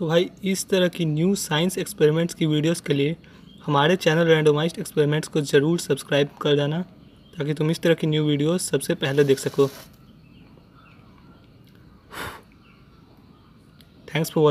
तो भाई इस तरह की न्यू साइंस एक्सपेरिमेंट्स की वीडियोस के लिए हमारे चैनल रैंडोमाइज्ड एक्सपेरिमेंट्स को ज़रूर सब्सक्राइब कर देना ताकि तुम इस तरह की न्यू वीडियोस सबसे पहले देख सको थैंक्स फॉर वॉचिंग